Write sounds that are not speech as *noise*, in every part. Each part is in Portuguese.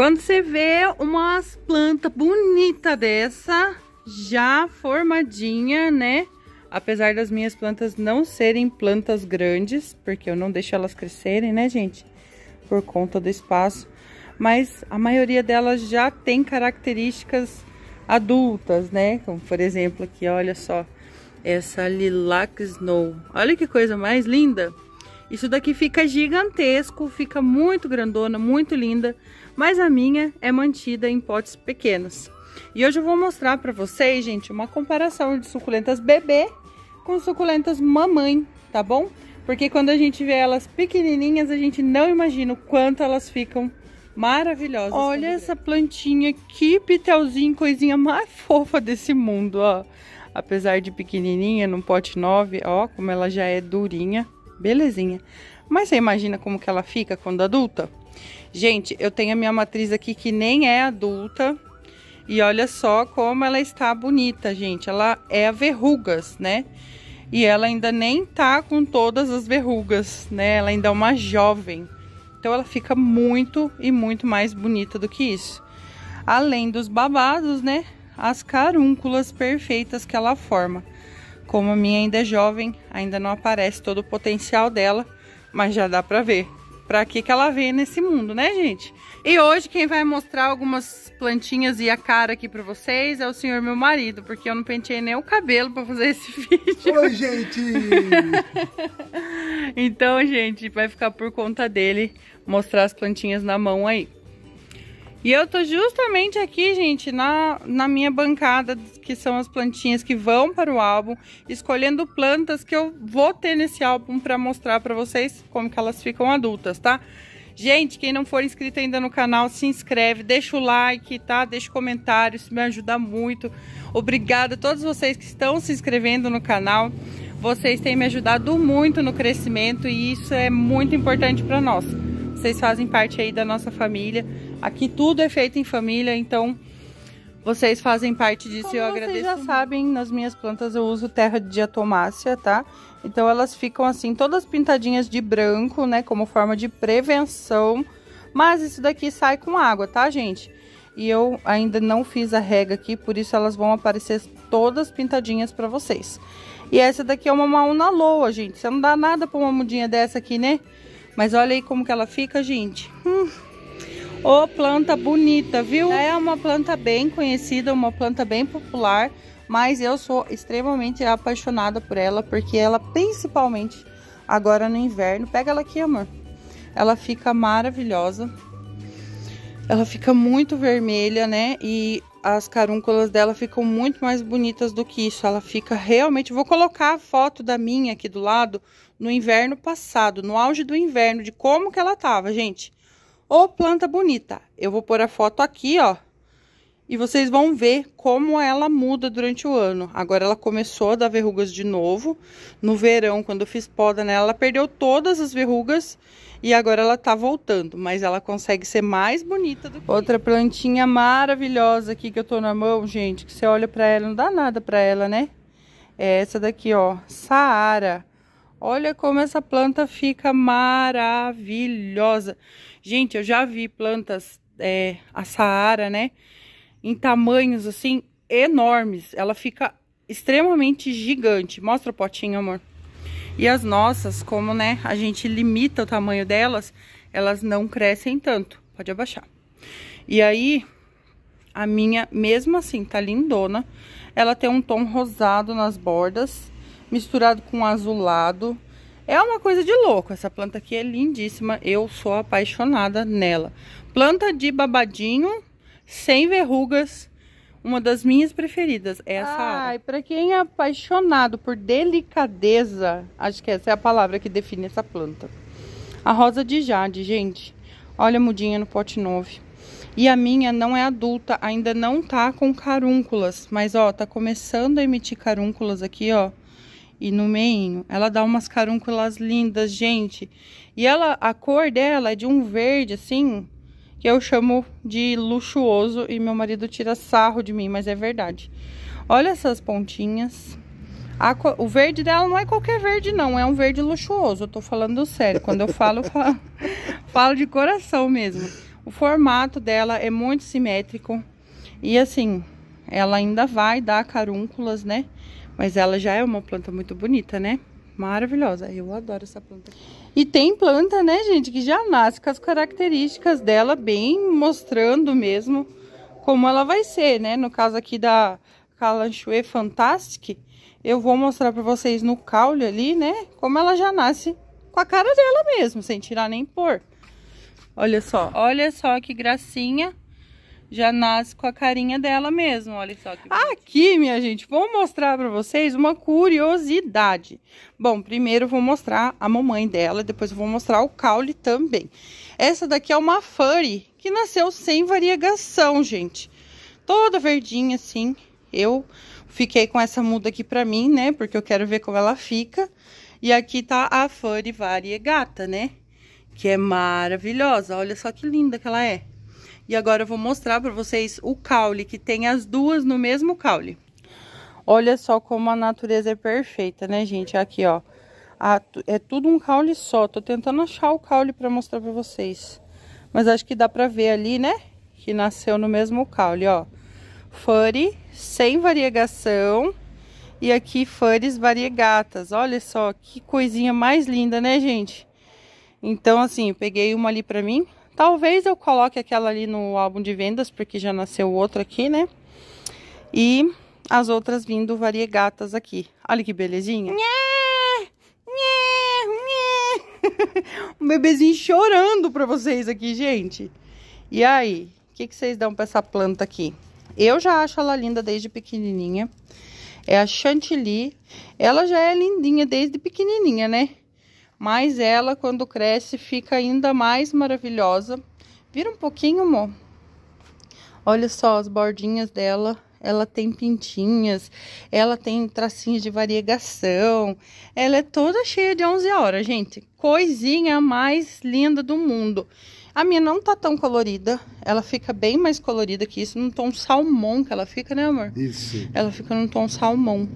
Quando você vê umas plantas bonitas dessa, já formadinha, né? Apesar das minhas plantas não serem plantas grandes, porque eu não deixo elas crescerem, né, gente? Por conta do espaço. Mas a maioria delas já tem características adultas, né? Como, por exemplo, aqui, olha só. Essa lilac snow. Olha que coisa mais linda! Isso daqui fica gigantesco, fica muito grandona, muito linda, mas a minha é mantida em potes pequenos. E hoje eu vou mostrar para vocês, gente, uma comparação de suculentas bebê com suculentas mamãe, tá bom? Porque quando a gente vê elas pequenininhas, a gente não imagina o quanto elas ficam maravilhosas. Olha essa plantinha, que pitelzinho, coisinha mais *laughs* fofa desse mundo, ó. Apesar de pequenininha, num pote 9, ó, como ela já é durinha. Belezinha. Mas você imagina como que ela fica quando adulta? Gente, eu tenho a minha matriz aqui que nem é adulta. E olha só como ela está bonita, gente. Ela é a verrugas, né? E ela ainda nem tá com todas as verrugas, né? Ela ainda é uma jovem. Então ela fica muito e muito mais bonita do que isso. Além dos babados, né? As carúnculas perfeitas que ela forma. Como a minha ainda é jovem, ainda não aparece todo o potencial dela, mas já dá pra ver pra que que ela veio nesse mundo, né, gente? E hoje quem vai mostrar algumas plantinhas e a cara aqui pra vocês é o senhor meu marido, porque eu não penteei nem o cabelo pra fazer esse *laughs* vídeo. Oi, gente! *laughs* então, gente, vai ficar por conta dele mostrar as plantinhas na mão aí. E eu tô justamente aqui, gente, na, na minha bancada, que são as plantinhas que vão para o álbum, escolhendo plantas que eu vou ter nesse álbum para mostrar para vocês como que elas ficam adultas, tá? Gente, quem não for inscrito ainda no canal, se inscreve, deixa o like, tá? Deixa comentário, isso me ajuda muito. Obrigada a todos vocês que estão se inscrevendo no canal. Vocês têm me ajudado muito no crescimento e isso é muito importante para nós. Vocês fazem parte aí da nossa família. Aqui tudo é feito em família, então vocês fazem parte disso e eu agradeço. Vocês já muito. sabem, nas minhas plantas eu uso terra de diatomácea, tá? Então elas ficam assim, todas pintadinhas de branco, né? Como forma de prevenção. Mas isso daqui sai com água, tá, gente? E eu ainda não fiz a rega aqui, por isso elas vão aparecer todas pintadinhas pra vocês. E essa daqui é uma mauna loa, gente. Você não dá nada pra uma mudinha dessa aqui, né? Mas olha aí como que ela fica, gente. Hum. Ô, oh, planta bonita, viu? É uma planta bem conhecida, uma planta bem popular, mas eu sou extremamente apaixonada por ela, porque ela, principalmente agora no inverno, pega ela aqui, amor. Ela fica maravilhosa. Ela fica muito vermelha, né? E as carúnculas dela ficam muito mais bonitas do que isso. Ela fica realmente... Vou colocar a foto da minha aqui do lado no inverno passado, no auge do inverno, de como que ela tava, gente. Ô, oh, planta bonita! Eu vou pôr a foto aqui, ó. E vocês vão ver como ela muda durante o ano. Agora ela começou a dar verrugas de novo. No verão, quando eu fiz poda nela, ela perdeu todas as verrugas. E agora ela tá voltando, mas ela consegue ser mais bonita do que... Outra plantinha maravilhosa aqui que eu tô na mão, gente. Que você olha pra ela, não dá nada pra ela, né? É essa daqui, ó. Saara. Olha como essa planta fica maravilhosa. Gente, eu já vi plantas, é, a Saara, né? Em tamanhos, assim, enormes. Ela fica extremamente gigante. Mostra o potinho, amor. E as nossas, como, né, a gente limita o tamanho delas, elas não crescem tanto. Pode abaixar. E aí, a minha, mesmo assim, tá lindona. Ela tem um tom rosado nas bordas, misturado com azulado. É uma coisa de louco. Essa planta aqui é lindíssima. Eu sou apaixonada nela. Planta de babadinho, sem verrugas. Uma das minhas preferidas é essa. Ai, para quem é apaixonado por delicadeza, acho que essa é a palavra que define essa planta. A rosa de jade, gente. Olha a mudinha no pote novo. E a minha não é adulta, ainda não tá com carúnculas, mas ó, tá começando a emitir carúnculas aqui, ó e no meio. Ela dá umas carúnculas lindas, gente. E ela, a cor dela é de um verde, assim, que eu chamo de luxuoso e meu marido tira sarro de mim, mas é verdade. Olha essas pontinhas. A, o verde dela não é qualquer verde, não. É um verde luxuoso. Eu tô falando sério. Quando eu falo, *laughs* falo, falo de coração mesmo. O formato dela é muito simétrico. E assim, ela ainda vai dar carúnculas, né? Mas ela já é uma planta muito bonita, né? Maravilhosa. Eu adoro essa planta. E tem planta, né, gente, que já nasce com as características dela bem mostrando mesmo como ela vai ser, né? No caso aqui da Calanchoe Fantastic, eu vou mostrar pra vocês no caule ali, né? Como ela já nasce com a cara dela mesmo, sem tirar nem pôr. Olha só, olha só que gracinha já nasce com a carinha dela mesmo, olha só. Que Aqui, minha gente, vou mostrar pra vocês uma curiosidade. Bom, primeiro vou mostrar a mamãe dela, depois vou mostrar o caule também. Essa daqui é uma furry que nasceu sem variegação, gente. Toda verdinha assim. Eu fiquei com essa muda aqui pra mim, né, porque eu quero ver como ela fica. E aqui tá a furry variegata, né, que é maravilhosa. Olha só que linda que ela é. E agora eu vou mostrar para vocês o caule, que tem as duas no mesmo caule. Olha só como a natureza é perfeita, né, gente? Aqui, ó. A, é tudo um caule só. Tô tentando achar o caule para mostrar para vocês. Mas acho que dá para ver ali, né? Que nasceu no mesmo caule, ó. Fure sem variegação. E aqui fures variegatas. Olha só que coisinha mais linda, né, gente? Então, assim, eu peguei uma ali para mim, Talvez eu coloque aquela ali no álbum de vendas, porque já nasceu outro aqui, né? E as outras vindo variegatas aqui. Olha que belezinha. *laughs* um bebezinho chorando pra vocês aqui, gente. E aí, o que, que vocês dão pra essa planta aqui? Eu já acho ela linda desde pequenininha. É a chantilly. Ela já é lindinha desde pequenininha, né? mas ela, quando cresce, fica ainda mais maravilhosa. Vira um pouquinho, amor. Olha só as bordinhas dela. Ela tem pintinhas, ela tem tracinhos de variegação. Ela é toda cheia de 11 horas, gente. Coisinha mais linda do mundo. A minha não tá tão colorida. Ela fica bem mais colorida que isso, num tom salmão que ela fica, né, amor? Isso. Ela fica num tom salmão,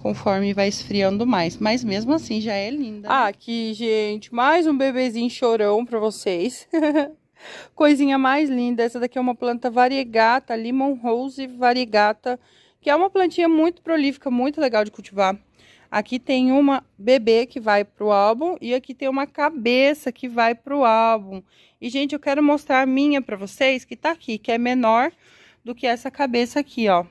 conforme vai esfriando mais. Mas mesmo assim já é linda. Ah, aqui, gente, mais um bebezinho chorão pra vocês. *laughs* Coisinha mais linda. Essa daqui é uma planta variegata, limon rose variegata, que é uma plantinha muito prolífica, muito legal de cultivar. Aqui tem uma bebê que vai pro álbum e aqui tem uma cabeça que vai pro álbum. E, gente, eu quero mostrar a minha pra vocês, que tá aqui, que é menor do que essa cabeça aqui, ó.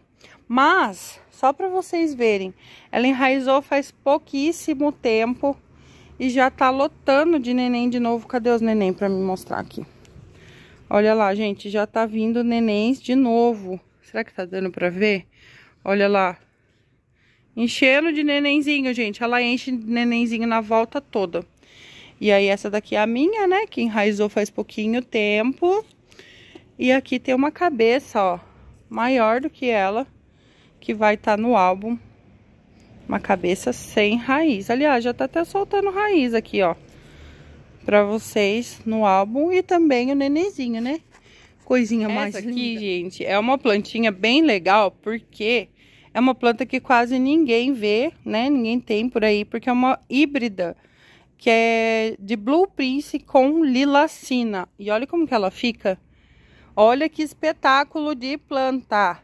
Mas, só pra vocês verem, ela enraizou faz pouquíssimo tempo e já tá lotando de neném de novo. Cadê os neném pra me mostrar aqui? Olha lá, gente, já tá vindo nenéns de novo. Será que tá dando pra ver? Olha lá. Enchendo de nenenzinho, gente. Ela enche nenenzinho na volta toda. E aí essa daqui é a minha, né, que enraizou faz pouquinho tempo. E aqui tem uma cabeça, ó, maior do que ela, que vai estar tá no álbum. Uma cabeça sem raiz. Aliás, já tá até soltando raiz aqui, ó. Pra vocês no álbum e também o nenenzinho, né? Coisinha Essa mais aqui, linda. gente, é uma plantinha bem legal, porque é uma planta que quase ninguém vê, né? Ninguém tem por aí, porque é uma híbrida que é de Blue Prince com lilacina. E olha como que ela fica. Olha que espetáculo de plantar.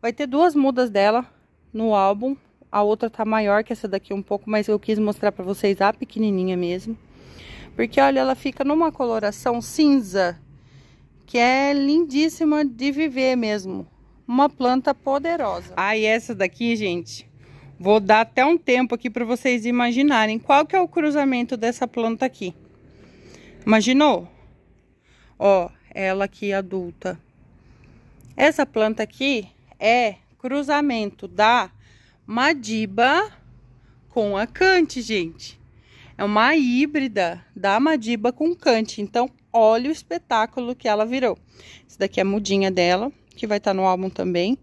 Vai ter duas mudas dela no álbum. A outra tá maior que essa daqui um pouco, mas eu quis mostrar para vocês a pequenininha mesmo. Porque olha, ela fica numa coloração cinza, que é lindíssima de viver mesmo. Uma planta poderosa. Ah, e essa daqui, gente, Vou dar até um tempo aqui para vocês imaginarem qual que é o cruzamento dessa planta aqui. Imaginou? Ó, ela aqui adulta. Essa planta aqui é cruzamento da madiba com a cante, gente. É uma híbrida da madiba com cante. Então, olha o espetáculo que ela virou. Esse daqui é a mudinha dela, que vai estar tá no álbum também.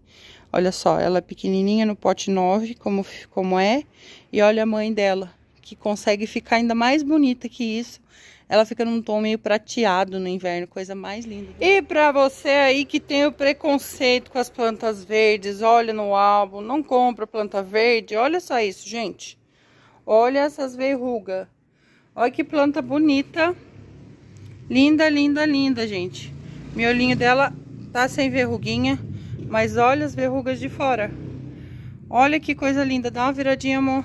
Olha só, ela é pequenininha no pote 9, como, como é. E olha a mãe dela, que consegue ficar ainda mais bonita que isso. Ela fica num tom meio prateado no inverno, coisa mais linda. E para você aí que tem o preconceito com as plantas verdes, olha no álbum, não compra planta verde, olha só isso, gente. Olha essas verrugas. Olha que planta bonita. Linda, linda, linda, gente. Miolinho dela tá sem verruguinha. Mas olha as verrugas de fora. Olha que coisa linda. Dá uma viradinha, amor.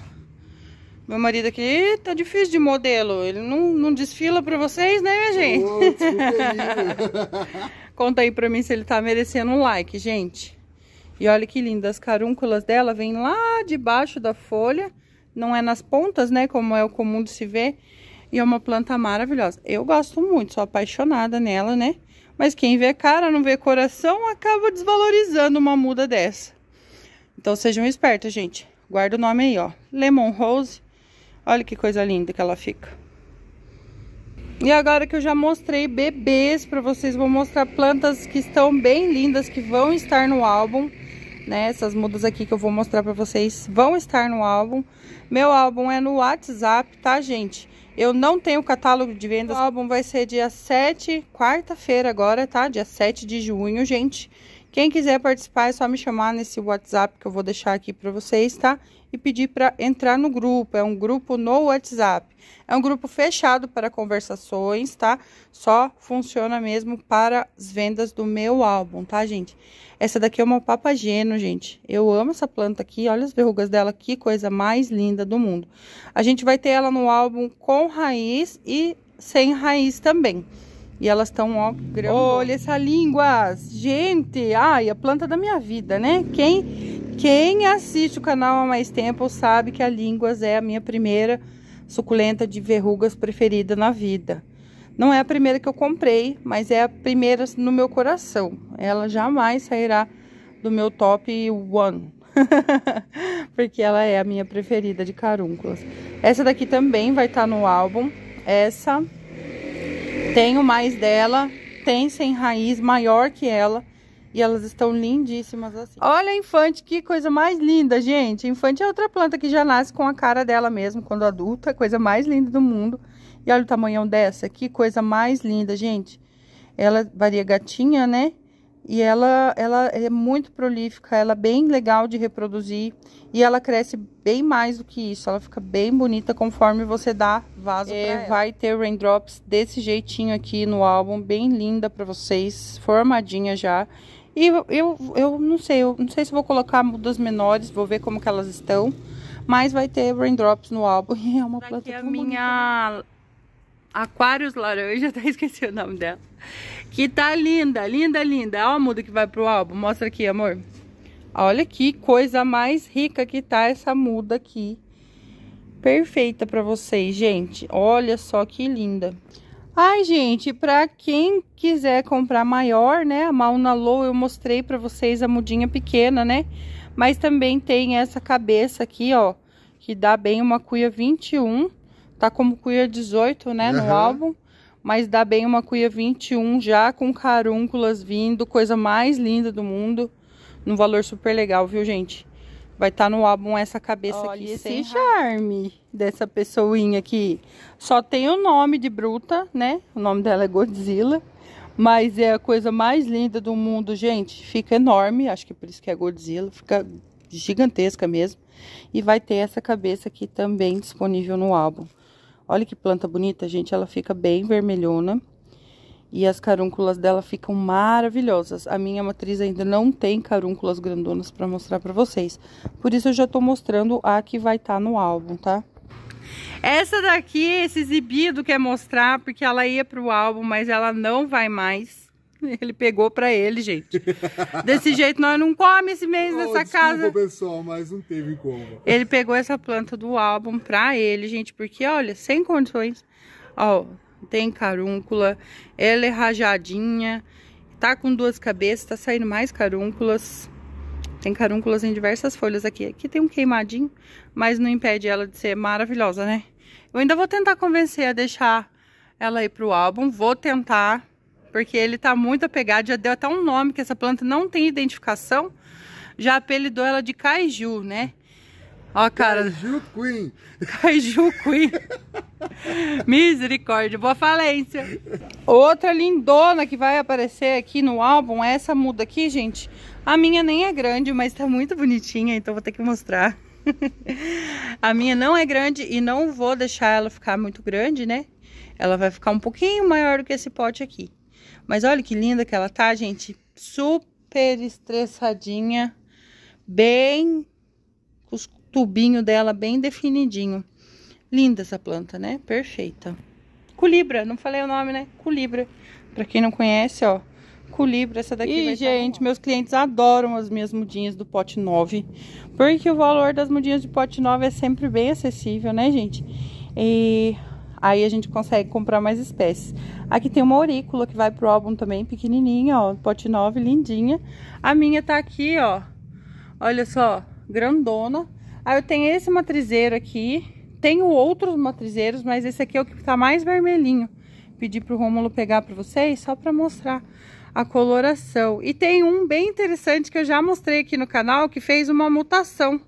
Meu marido aqui, tá difícil de modelo. Ele não, não desfila pra vocês, né, minha gente? Oh, *laughs* Conta aí pra mim se ele tá merecendo um like, gente. E olha que linda. As carúnculas dela vêm lá debaixo da folha. Não é nas pontas, né, como é o comum de se ver. E é uma planta maravilhosa. Eu gosto muito, sou apaixonada nela, né? Mas quem vê cara, não vê coração, acaba desvalorizando uma muda dessa. Então sejam espertos, gente. Guarda o nome aí, ó. Lemon Rose. Olha que coisa linda que ela fica. E agora que eu já mostrei bebês para vocês, vou mostrar plantas que estão bem lindas, que vão estar no álbum. Né? Essas mudas aqui que eu vou mostrar para vocês vão estar no álbum. Meu álbum é no WhatsApp, tá, gente? Eu não tenho catálogo de vendas. O álbum vai ser dia 7, quarta-feira agora, tá? Dia 7 de junho, gente. Quem quiser participar é só me chamar nesse WhatsApp que eu vou deixar aqui para vocês, tá? E pedir para entrar no grupo. É um grupo no WhatsApp. É um grupo fechado para conversações, tá? Só funciona mesmo para as vendas do meu álbum, tá, gente? Essa daqui é uma papageno, gente. Eu amo essa planta aqui. Olha as verrugas dela, que coisa mais linda do mundo. A gente vai ter ela no álbum com raiz e sem raiz também. E elas estão, ó, grandes. Olha essa língua! Gente, ai, a planta da minha vida, né? Quem, quem assiste o canal há mais tempo sabe que a línguas é a minha primeira suculenta de verrugas preferida na vida. Não é a primeira que eu comprei, mas é a primeira no meu coração. Ela jamais sairá do meu top one. *laughs* Porque ela é a minha preferida de carúnculas. Essa daqui também vai estar tá no álbum. Essa tenho mais dela, tem sem raiz, maior que ela. E elas estão lindíssimas assim. Olha a infante, que coisa mais linda, gente. infante é outra planta que já nasce com a cara dela mesmo, quando adulta. Coisa mais linda do mundo. E olha o tamanhão dessa, que coisa mais linda, gente. Ela varia gatinha, né? e ela, ela é muito prolífica, ela é bem legal de reproduzir e ela cresce bem mais do que isso, ela fica bem bonita conforme você dá vaso é, Vai ter raindrops desse jeitinho aqui no álbum, bem linda para vocês, formadinha já. E eu, eu, não sei, eu não sei se vou colocar mudas menores, vou ver como que elas estão, mas vai ter raindrops no álbum *laughs* e é uma planta é a minha bonita. Aquários Laranja, *laughs* até esqueci o nome dela. Que tá linda, linda, linda. Olha a muda que vai pro álbum. Mostra aqui, amor. Olha que coisa mais rica que tá essa muda aqui. Perfeita pra vocês, gente. Olha só que linda. Ai, gente, pra quem quiser comprar maior, né? A Mauna Low, eu mostrei pra vocês a mudinha pequena, né? Mas também tem essa cabeça aqui, ó. Que dá bem uma cuia 21 Tá como cuia 18, né, uhum. no álbum. Mas dá bem uma cuia 21 já, com carúnculas vindo, coisa mais linda do mundo. Num valor super legal, viu, gente? Vai estar tá no álbum essa cabeça Olha, aqui. esse charme dessa pessoinha aqui. Só tem o nome de Bruta, né? O nome dela é Godzilla. Mas é a coisa mais linda do mundo, gente. Fica enorme, acho que é por isso que é Godzilla. Fica gigantesca mesmo. E vai ter essa cabeça aqui também disponível no álbum. Olha que planta bonita, gente. Ela fica bem vermelhona. E as carúnculas dela ficam maravilhosas. A minha matriz ainda não tem carúnculas grandonas para mostrar para vocês. Por isso eu já tô mostrando a que vai estar tá no álbum, tá? Essa daqui, esse exibido quer mostrar porque ela ia pro álbum, mas ela não vai mais. *laughs* Ele pegou para ele, gente. Desse jeito nós não come esse mês oh, nessa casa. pessoal, mas não teve como. Ele pegou essa planta do álbum para ele, gente, porque olha, sem condições. Ó, tem carúncula, ela é rajadinha, tá com duas cabeças, tá saindo mais carúnculas. Tem carúnculas em diversas folhas aqui. Aqui tem um queimadinho, mas não impede ela de ser maravilhosa, né? Eu ainda vou tentar convencer a deixar ela ir pro álbum. Vou tentar porque ele está muito apegado, já deu até um nome que essa planta não tem identificação, já apelidou ela de Kaiju, né? Ó, cara. Kaiju Queen. Kaiju Queen. *laughs* Misericórdia, boa falência. Outra lindona que vai aparecer aqui no álbum é essa muda aqui, gente. A minha nem é grande, mas tá muito bonitinha, então vou ter que mostrar. *laughs* a minha não é grande e não vou deixar ela ficar muito grande, né? Ela vai ficar um pouquinho maior do que esse pote aqui. Mas olha que linda que ela tá, gente. Super estressadinha. Bem... Com os tubinho dela bem definidinho. Linda essa planta, né? Perfeita. Culibra, não falei o nome, né? Culibra. Pra quem não conhece, ó. Culibra, essa daqui e, gente, meus clientes adoram as minhas mudinhas do pote 9. Porque o valor das mudinhas de pote 9 é sempre bem acessível, né, gente? E Aí a gente consegue comprar mais espécies. Aqui tem uma aurícula que vai pro álbum também, pequenininha, ó, pote 9, lindinha. A minha tá aqui, ó, olha só, grandona. Aí eu tenho esse matrizeiro aqui, tenho outros matrizeiros, mas esse aqui é o que tá mais vermelhinho. Pedi pro Rômulo pegar pra vocês, só pra mostrar a coloração. E tem um bem interessante que eu já mostrei aqui no canal, que fez uma mutação.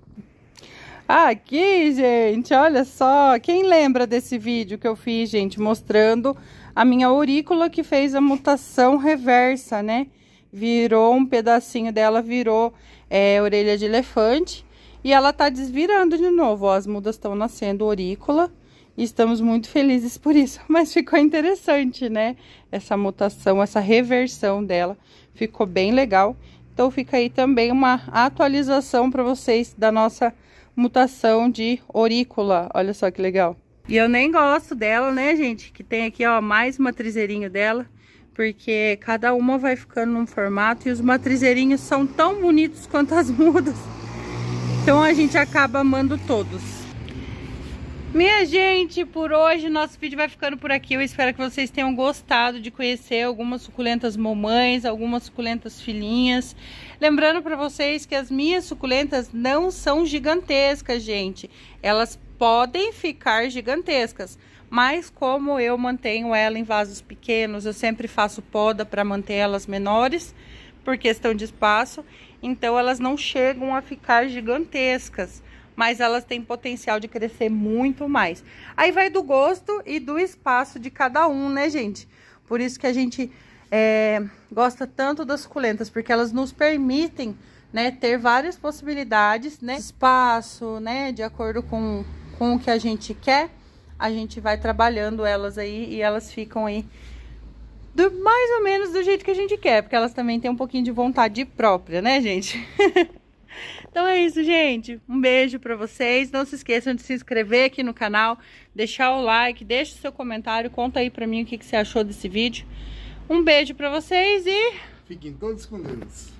Aqui, gente, olha só. Quem lembra desse vídeo que eu fiz, gente, mostrando a minha aurícula que fez a mutação reversa, né? Virou, um pedacinho dela virou é, orelha de elefante. E ela tá desvirando de novo, ó, as mudas estão nascendo aurícula. E estamos muito felizes por isso. *laughs* Mas ficou interessante, né? Essa mutação, essa reversão dela. Ficou bem legal. Então, fica aí também uma atualização para vocês da nossa mutação de aurícula. Olha só que legal. E eu nem gosto dela, né, gente? Que tem aqui, ó, mais matrizeirinho dela. Porque cada uma vai ficando num formato e os matrizeirinhos são tão bonitos quanto as *laughs* mudas. Então a gente acaba amando todos. Minha gente, por hoje nosso vídeo vai ficando por aqui. Eu espero que vocês tenham gostado de conhecer algumas suculentas mamães, algumas suculentas filhinhas. Lembrando para vocês que as minhas suculentas não são gigantescas, gente. Elas podem ficar gigantescas, mas como eu mantenho ela em vasos pequenos, eu sempre faço poda para manter elas menores por questão de espaço, então elas não chegam a ficar gigantescas mas elas têm potencial de crescer muito mais. Aí vai do gosto e do espaço de cada um, né, gente? Por isso que a gente é, gosta tanto das suculentas, porque elas nos permitem né, ter várias possibilidades, né? Espaço, né? De acordo com, com o que a gente quer, a gente vai trabalhando elas aí e elas ficam aí do, mais ou menos do jeito que a gente quer, porque elas também têm um pouquinho de vontade própria, né, gente? *laughs* Então é isso, gente. Um beijo para vocês. Não se esqueçam de se inscrever aqui no canal, deixar o like, deixa o seu comentário, conta aí para mim o que, que você achou desse vídeo. Um beijo para vocês e... Fiquem todos com Deus.